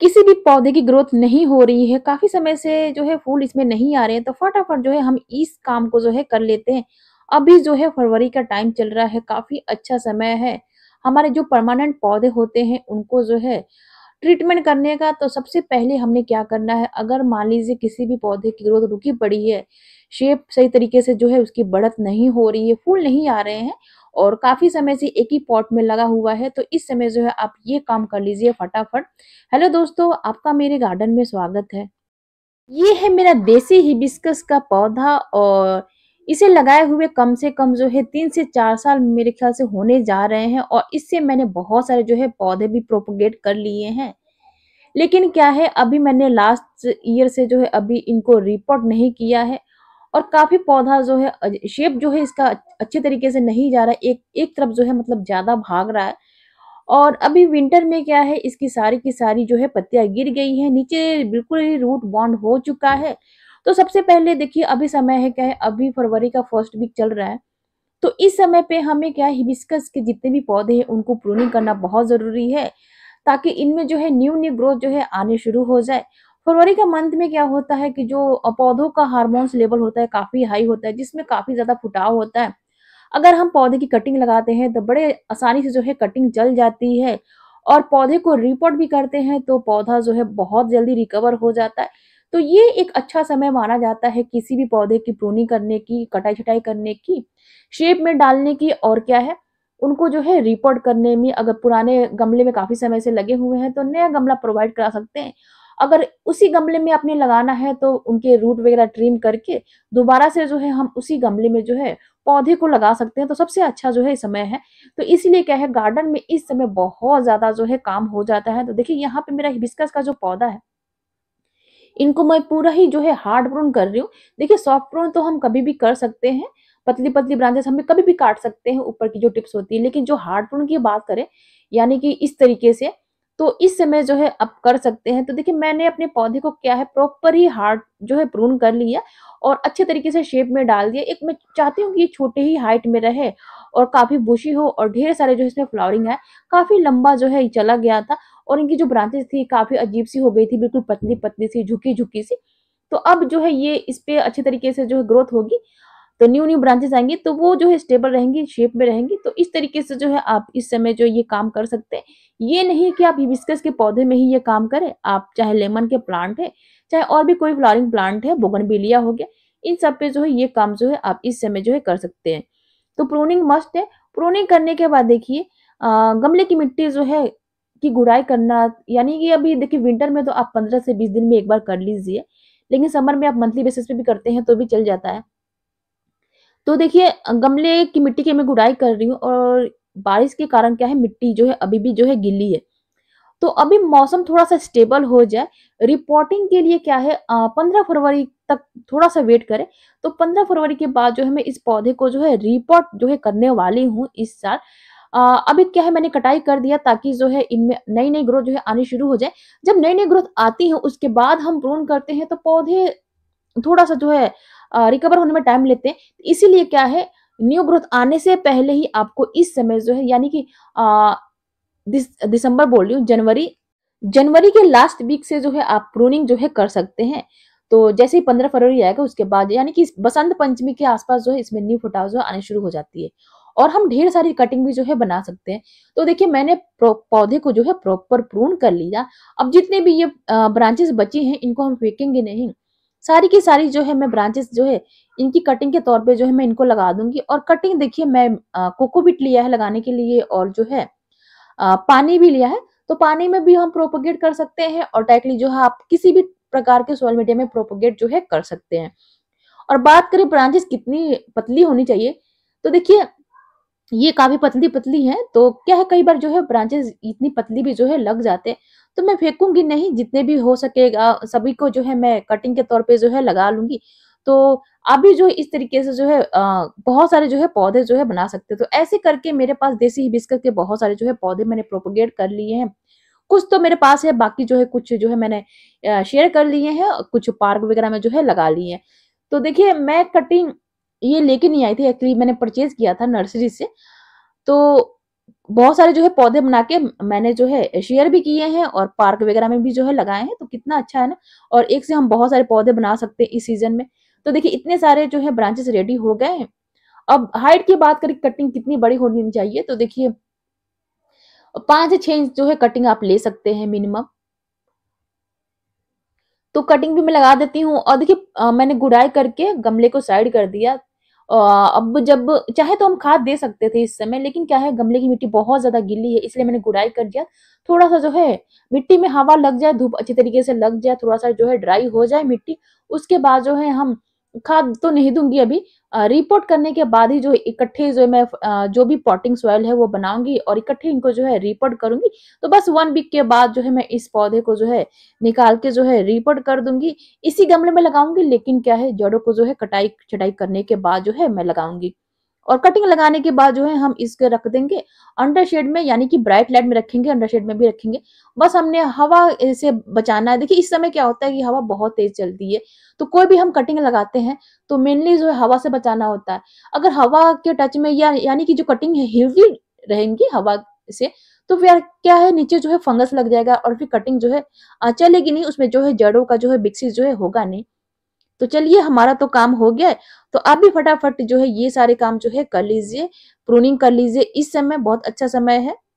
किसी भी पौधे की ग्रोथ नहीं हो रही है काफ़ी समय से जो है फूल इसमें नहीं आ रहे हैं तो फटाफट जो है हम इस काम को जो है कर लेते हैं अभी जो है फरवरी का टाइम चल रहा है काफ़ी अच्छा समय है हमारे जो परमानेंट पौधे होते हैं उनको जो है ट्रीटमेंट करने का तो सबसे पहले हमने क्या करना है अगर मान लीजिए किसी भी पौधे की ग्रोथ रुकी पड़ी है शेप सही तरीके से जो है उसकी बढ़त नहीं हो रही है फूल नहीं आ रहे हैं और काफ़ी समय से एक ही पॉट में लगा हुआ है तो इस समय जो है आप ये काम कर लीजिए फटाफट हेलो दोस्तों आपका मेरे गार्डन में स्वागत है ये है मेरा देसी हिबिस्कस का पौधा और इसे लगाए हुए कम से कम जो है तीन से चार साल मेरे ख्याल से होने जा रहे हैं और इससे मैंने बहुत सारे जो है पौधे भी प्रोपोगेट कर लिए हैं लेकिन क्या है अभी मैंने लास्ट ईयर से जो है अभी इनको रिपोर्ट नहीं किया है और काफ़ी पौधा जो है शेप जो है इसका अच्छे तरीके से नहीं जा रहा है एक एक तरफ जो है मतलब ज़्यादा भाग रहा है और अभी विंटर में क्या है इसकी सारी की सारी जो है पत्तियां गिर गई हैं नीचे बिल्कुल रूट बॉन्ड हो चुका है तो सबसे पहले देखिए अभी समय है क्या है अभी फरवरी का फर्स्ट वीक चल रहा है तो इस समय पे हमें क्या हिबिस्कस के जितने भी पौधे हैं उनको प्रूनिंग करना बहुत ज़रूरी है ताकि इनमें जो है न्यू न्यू ग्रोथ जो है आने शुरू हो जाए फरवरी का मंथ में क्या होता है कि जो पौधों का हार्मोन्स लेवल होता है काफ़ी हाई होता है जिसमें काफ़ी ज़्यादा फुटाव होता है अगर हम पौधे की कटिंग लगाते हैं तो बड़े आसानी से जो है कटिंग जल जाती है और पौधे को रिपोर्ट भी करते हैं तो पौधा जो है बहुत जल्दी रिकवर हो जाता है तो ये एक अच्छा समय माना जाता है किसी भी पौधे की प्रूनिंग करने की कटाई छटाई करने की शेप में डालने की और क्या है उनको जो है रिपोर्ट करने में अगर पुराने गमले में काफ़ी समय से लगे हुए हैं तो नया गमला प्रोवाइड करा सकते हैं अगर उसी गमले में आपने लगाना है तो उनके रूट वगैरह ट्रिम करके दोबारा से जो है हम उसी गमले में जो है पौधे को लगा सकते हैं तो सबसे अच्छा जो है समय है तो इसीलिए क्या है गार्डन में इस समय बहुत ज्यादा जो है काम हो जाता है तो देखिए यहाँ पे मेरा हिबिस्कस का जो पौधा है इनको मैं पूरा ही जो है हार्ड प्रोन कर रही हूँ देखिए सॉफ्ट प्रोन तो हम कभी भी कर सकते हैं पतली पतली ब्रांचेस हमें कभी भी काट सकते हैं ऊपर की जो टिप्स होती है लेकिन जो हार्ड प्रोन की बात करें यानी कि इस तरीके से तो इस समय जो है आप कर सकते हैं तो देखिए मैंने अपने पौधे को क्या है प्रॉपर ही हार्ड जो है प्रून कर लिया और अच्छे तरीके से शेप में डाल दिया एक मैं चाहती हूँ कि ये छोटे ही हाइट में रहे और काफ़ी बुशी हो और ढेर सारे जो इसमें फ्लावरिंग है काफ़ी लंबा जो है चला गया था और इनकी जो ब्रांचेस थी काफ़ी अजीब सी हो गई थी बिल्कुल पतली पतली सी झुकी झुकी सी तो अब जो है ये इस पे अच्छे तरीके से जो है ग्रोथ होगी तो न्यू न्यू ब्रांचेस आएंगी तो वो जो है स्टेबल रहेंगी शेप में रहेंगी तो इस तरीके से जो है आप इस समय जो ये काम कर सकते हैं ये नहीं कि आप हिबिस्कस के पौधे में ही ये काम करें आप चाहे लेमन के प्लांट है चाहे और भी कोई फ्लावरिंग प्लांट है बोगनबेलिया हो गया इन सब पे जो है ये काम जो है आप इस समय जो है कर सकते हैं तो प्रोनिंग मस्ट है प्रोनिंग करने के बाद देखिए गमले की मिट्टी जो है की गुड़ाई करना यानी कि अभी देखिए विंटर में तो आप पंद्रह से बीस दिन में एक बार कर लीजिए लेकिन समर में आप मंथली बेसिस पे भी करते हैं तो भी चल जाता है तो देखिए गमले की मिट्टी की मैं गुड़ाई कर रही हूँ और बारिश के कारण क्या है मिट्टी जो है अभी भी जो है गिली है तो अभी मौसम थोड़ा सा स्टेबल हो जाए रिपोर्टिंग के लिए क्या है पंद्रह फरवरी तक थोड़ा सा वेट करें तो पंद्रह फरवरी के बाद जो है मैं इस पौधे को जो है रिपोर्ट जो है करने वाली हूँ इस साल आ, अभी क्या है मैंने कटाई कर दिया ताकि जो है इनमें नई नई ग्रोथ जो है आनी शुरू हो जाए जब नई नई ग्रोथ आती है उसके बाद हम प्रोन करते हैं तो पौधे थोड़ा सा जो है रिकवर होने में टाइम लेते हैं तो इसीलिए क्या है न्यू ग्रोथ आने से पहले ही आपको इस समय जो है यानी कि दिस, दिसंबर बोल रही हूँ जनवरी जनवरी के लास्ट वीक से जो है आप प्रूनिंग जो है कर सकते हैं तो जैसे ही पंद्रह फरवरी आएगा उसके बाद यानी कि बसंत पंचमी के आसपास जो है इसमें न्यू फुटाव जो आने शुरू हो जाती है और हम ढेर सारी कटिंग भी जो है बना सकते हैं तो देखिए मैंने पौधे को जो है प्रॉपर प्रून कर लिया अब जितने भी ये ब्रांचेस बची हैं इनको हम फेंकेंगे नहीं सारी की सारी जो है मैं ब्रांचेस जो है इनकी कटिंग के तौर पे जो है मैं इनको लगा दूंगी और कटिंग देखिए मैं कोकोबिट लिया है लगाने के लिए और जो है आ, पानी भी लिया है तो पानी में भी हम प्रोपोगेट कर सकते हैं और टाइटली जो है आप किसी भी प्रकार के सोशल मीडिया में प्रोपोगेट जो है कर सकते हैं और बात करें ब्रांचेस कितनी पतली होनी चाहिए तो देखिए ये काफी पतली पतली है तो क्या है कई बार जो है ब्रांचेस इतनी पतली भी जो है लग जाते हैं तो मैं फेंकूंगी नहीं जितने भी हो सकेगा सभी को जो है मैं कटिंग के तौर पे जो है लगा लूंगी तो अभी जो इस तरीके से जो है बहुत सारे जो है पौधे जो है बना सकते तो ऐसे करके मेरे पास देसी हिबिस्कस के बहुत सारे जो है पौधे मैंने प्रोपोगेट कर लिए हैं कुछ तो मेरे पास है बाकी जो है कुछ जो है मैंने शेयर कर लिए हैं कुछ पार्क वगैरह में जो है लगा लिए हैं तो देखिए मैं कटिंग ये लेके नहीं आई थी एक्चुअली मैंने परचेज किया था नर्सरी से तो बहुत सारे जो है पौधे बना के मैंने जो है शेयर भी किए हैं और पार्क वगैरह में भी जो है लगाए हैं तो कितना अच्छा है ना और एक से हम बहुत सारे पौधे बना सकते हैं इस सीजन में तो देखिए इतने सारे जो है ब्रांचेस रेडी हो गए हैं अब हाइट की बात करें कटिंग कितनी बड़ी होनी चाहिए तो देखिए पांच छह इंच जो है कटिंग आप ले सकते हैं मिनिमम तो कटिंग भी मैं लगा देती हूँ और देखिए मैंने गुड़ाई करके गमले को साइड कर दिया अब जब चाहे तो हम खाद दे सकते थे इस समय लेकिन क्या है गमले की मिट्टी बहुत ज्यादा गिली है इसलिए मैंने गुड़ाई कर दिया थोड़ा सा जो है मिट्टी में हवा लग जाए धूप अच्छी तरीके से लग जाए थोड़ा सा जो है ड्राई हो जाए मिट्टी उसके बाद जो है हम खाद तो नहीं दूंगी अभी रिपोर्ट करने के बाद ही जो इकट्ठे जो मैं जो भी पॉटिंग सॉयल है वो बनाऊंगी और इकट्ठे इनको जो है रिपोर्ट करूंगी तो बस वन वीक के बाद जो है मैं इस पौधे को जो है निकाल के जो है रिपोर्ट कर दूंगी इसी गमले में लगाऊंगी लेकिन क्या है जड़ों को जो है कटाई छटाई करने के बाद जो है मैं लगाऊंगी और कटिंग लगाने के बाद जो है हम इसके रख देंगे अंडर शेड में यानी कि ब्राइट लाइट में रखेंगे अंडर शेड में भी रखेंगे बस हमने हवा से बचाना है देखिए इस समय क्या होता है कि हवा बहुत तेज चलती है तो कोई भी हम कटिंग लगाते हैं तो मेनली जो है हवा से बचाना होता है अगर हवा के टच में या यानी कि जो कटिंग है हेवी रहेंगी हवा से तो फिर क्या है नीचे जो है फंगस लग जाएगा और फिर कटिंग जो है चलेगी नहीं उसमें जो है जड़ों का जो है बिक्सिस जो है होगा नहीं तो चलिए हमारा तो काम हो गया है तो आप भी फटाफट जो है ये सारे काम जो है कर लीजिए प्रूनिंग कर लीजिए इस समय बहुत अच्छा समय है